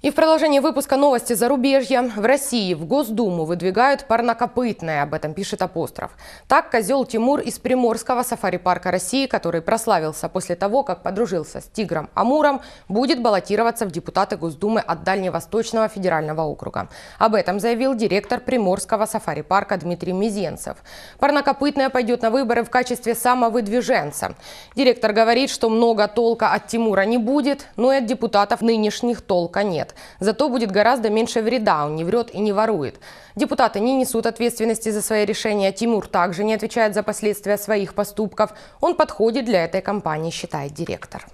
И в продолжении выпуска новости зарубежья. В России в Госдуму выдвигают парнокопытное, об этом пишет апостроф. Так козел Тимур из Приморского сафари-парка России, который прославился после того, как подружился с тигром Амуром, будет баллотироваться в депутаты Госдумы от Дальневосточного федерального округа. Об этом заявил директор Приморского сафари-парка Дмитрий Мизенцев. Парнокопытное пойдет на выборы в качестве самовыдвиженца. Директор говорит, что много толка от Тимура не будет, но и от депутатов нынешних толка нет нет. Зато будет гораздо меньше вреда, он не врет и не ворует. Депутаты не несут ответственности за свои решения, Тимур также не отвечает за последствия своих поступков. Он подходит для этой компании, считает директор.